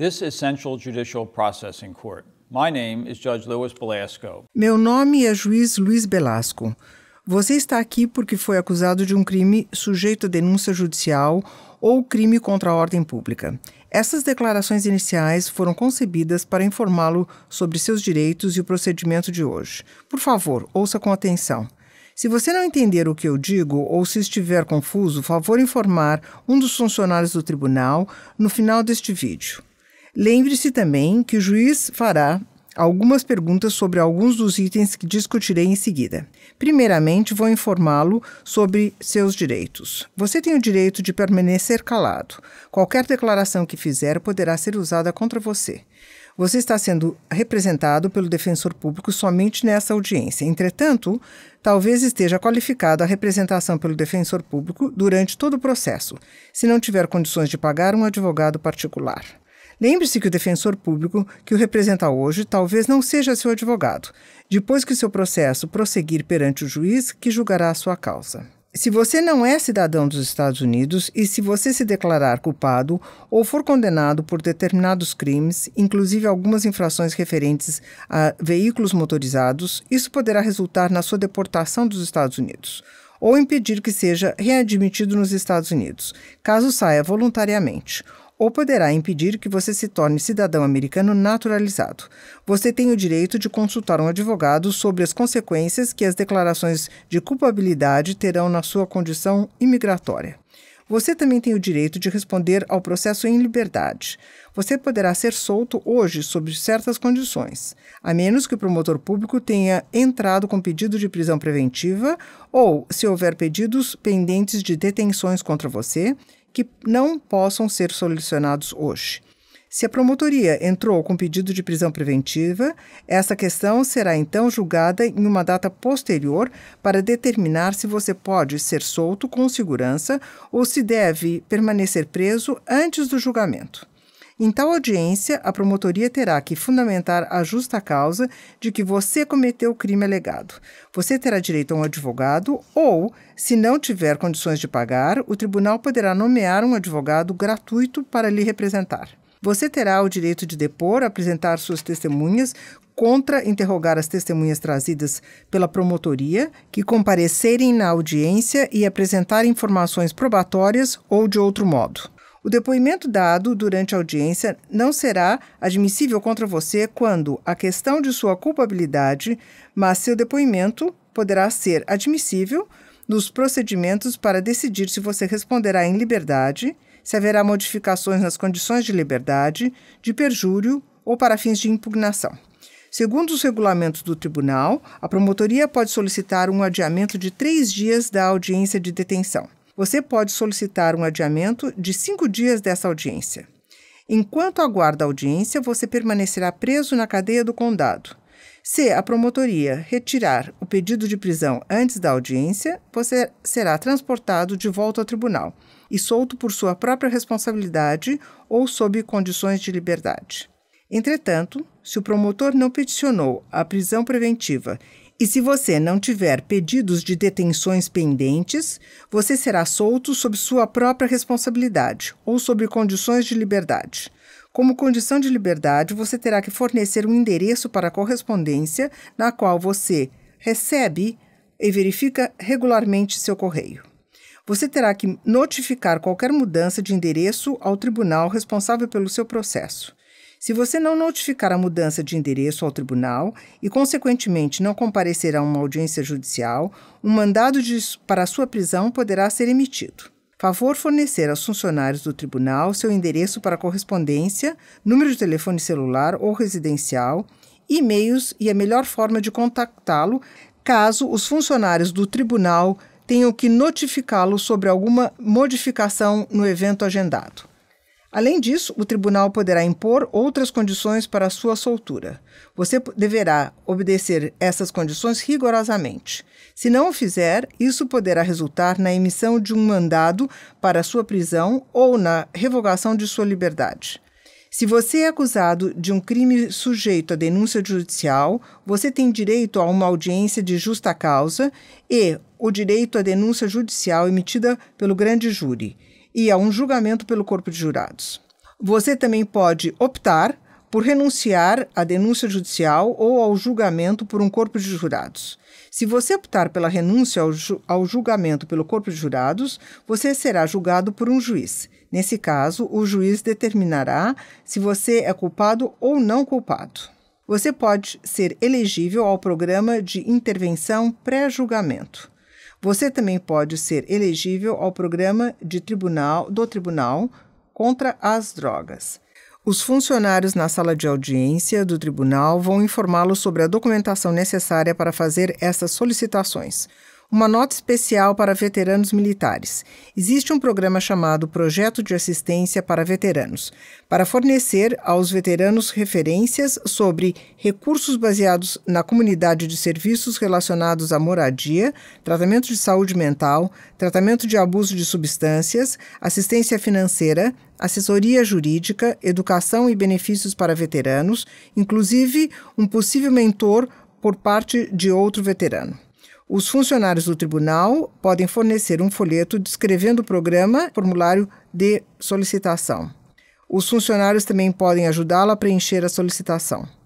This essential judicial processing court. My name is Judge Luis Belasco. Meu nome é juiz Luiz Belasco. Você está aqui porque foi acusado de um crime sujeito a denúncia judicial ou crime contra a ordem pública. Essas declarações iniciais foram concebidas para informá-lo sobre seus direitos e o procedimento de hoje. Por favor, ouça com atenção. Se você não entender o que eu digo ou se estiver confuso, favor informar um dos funcionários do tribunal no final deste vídeo. Lembre-se também que o juiz fará algumas perguntas sobre alguns dos itens que discutirei em seguida. Primeiramente, vou informá-lo sobre seus direitos. Você tem o direito de permanecer calado. Qualquer declaração que fizer poderá ser usada contra você. Você está sendo representado pelo defensor público somente nessa audiência. Entretanto, talvez esteja qualificado a representação pelo defensor público durante todo o processo, se não tiver condições de pagar um advogado particular. Lembre-se que o defensor público que o representa hoje talvez não seja seu advogado, depois que seu processo prosseguir perante o juiz que julgará a sua causa. Se você não é cidadão dos Estados Unidos e se você se declarar culpado ou for condenado por determinados crimes, inclusive algumas infrações referentes a veículos motorizados, isso poderá resultar na sua deportação dos Estados Unidos ou impedir que seja readmitido nos Estados Unidos, caso saia voluntariamente, ou poderá impedir que você se torne cidadão americano naturalizado. Você tem o direito de consultar um advogado sobre as consequências que as declarações de culpabilidade terão na sua condição imigratória. Você também tem o direito de responder ao processo em liberdade. Você poderá ser solto hoje sob certas condições, a menos que o promotor público tenha entrado com pedido de prisão preventiva ou se houver pedidos pendentes de detenções contra você, que não possam ser solucionados hoje. Se a promotoria entrou com pedido de prisão preventiva, essa questão será então julgada em uma data posterior para determinar se você pode ser solto com segurança ou se deve permanecer preso antes do julgamento. Em tal audiência, a promotoria terá que fundamentar a justa causa de que você cometeu o crime alegado. Você terá direito a um advogado ou, se não tiver condições de pagar, o tribunal poderá nomear um advogado gratuito para lhe representar. Você terá o direito de depor, apresentar suas testemunhas, contra interrogar as testemunhas trazidas pela promotoria, que comparecerem na audiência e apresentar informações probatórias ou de outro modo. O depoimento dado durante a audiência não será admissível contra você quando a questão de sua culpabilidade, mas seu depoimento poderá ser admissível nos procedimentos para decidir se você responderá em liberdade, se haverá modificações nas condições de liberdade, de perjúrio ou para fins de impugnação. Segundo os regulamentos do tribunal, a promotoria pode solicitar um adiamento de três dias da audiência de detenção você pode solicitar um adiamento de cinco dias dessa audiência. Enquanto aguarda a audiência, você permanecerá preso na cadeia do condado. Se a promotoria retirar o pedido de prisão antes da audiência, você será transportado de volta ao tribunal e solto por sua própria responsabilidade ou sob condições de liberdade. Entretanto, se o promotor não peticionou a prisão preventiva e se você não tiver pedidos de detenções pendentes, você será solto sob sua própria responsabilidade ou sob condições de liberdade. Como condição de liberdade, você terá que fornecer um endereço para correspondência na qual você recebe e verifica regularmente seu correio. Você terá que notificar qualquer mudança de endereço ao tribunal responsável pelo seu processo. Se você não notificar a mudança de endereço ao tribunal e, consequentemente, não comparecer a uma audiência judicial, um mandado de, para sua prisão poderá ser emitido. Favor fornecer aos funcionários do tribunal seu endereço para correspondência, número de telefone celular ou residencial, e-mails e a melhor forma de contactá-lo caso os funcionários do tribunal tenham que notificá-lo sobre alguma modificação no evento agendado. Além disso, o tribunal poderá impor outras condições para a sua soltura. Você deverá obedecer essas condições rigorosamente. Se não o fizer, isso poderá resultar na emissão de um mandado para sua prisão ou na revogação de sua liberdade. Se você é acusado de um crime sujeito a denúncia judicial, você tem direito a uma audiência de justa causa e o direito à denúncia judicial emitida pelo grande júri e a um julgamento pelo corpo de jurados. Você também pode optar por renunciar à denúncia judicial ou ao julgamento por um corpo de jurados. Se você optar pela renúncia ao, ju ao, julgamento pelo corpo de jurados, você será julgado por um juiz. Nesse caso, o juiz determinará se você é culpado ou não culpado. Você pode ser elegível ao programa de intervenção pré-julgamento. Você também pode ser elegível ao programa de tribunal do tribunal contra as drogas. Os funcionários na sala de audiência do tribunal vão informá-lo sobre a documentação necessária para fazer essas solicitações uma nota especial para veteranos militares. Existe um programa chamado Projeto de Assistência para Veteranos, para fornecer aos veteranos referências sobre recursos baseados na comunidade de serviços relacionados à moradia, tratamento de saúde mental, tratamento de abuso de substâncias, assistência financeira, assessoria jurídica, educação e benefícios para veteranos, inclusive um possível mentor por parte de outro veterano. Os funcionários do tribunal podem fornecer um folheto descrevendo o programa, formulário de solicitação. Os funcionários também podem ajudá-lo a preencher a solicitação.